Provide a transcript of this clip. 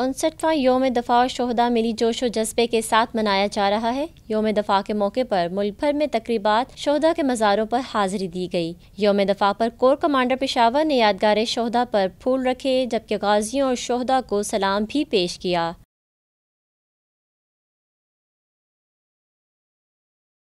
उनसठवां योम दफ़ा और शहदा मिली जोश व जज्बे के साथ मनाया जा रहा है योम दफ़ा के मौके पर मुल्क भर में तकरीबा शहदा के मज़ारों पर हाजिरी दी गई योम दफ़ा पर कोर कमांडर पेशावर ने यादगार शहदा पर फूल रखे जबकि गाजियों और शहदा को सलाम भी पेश किया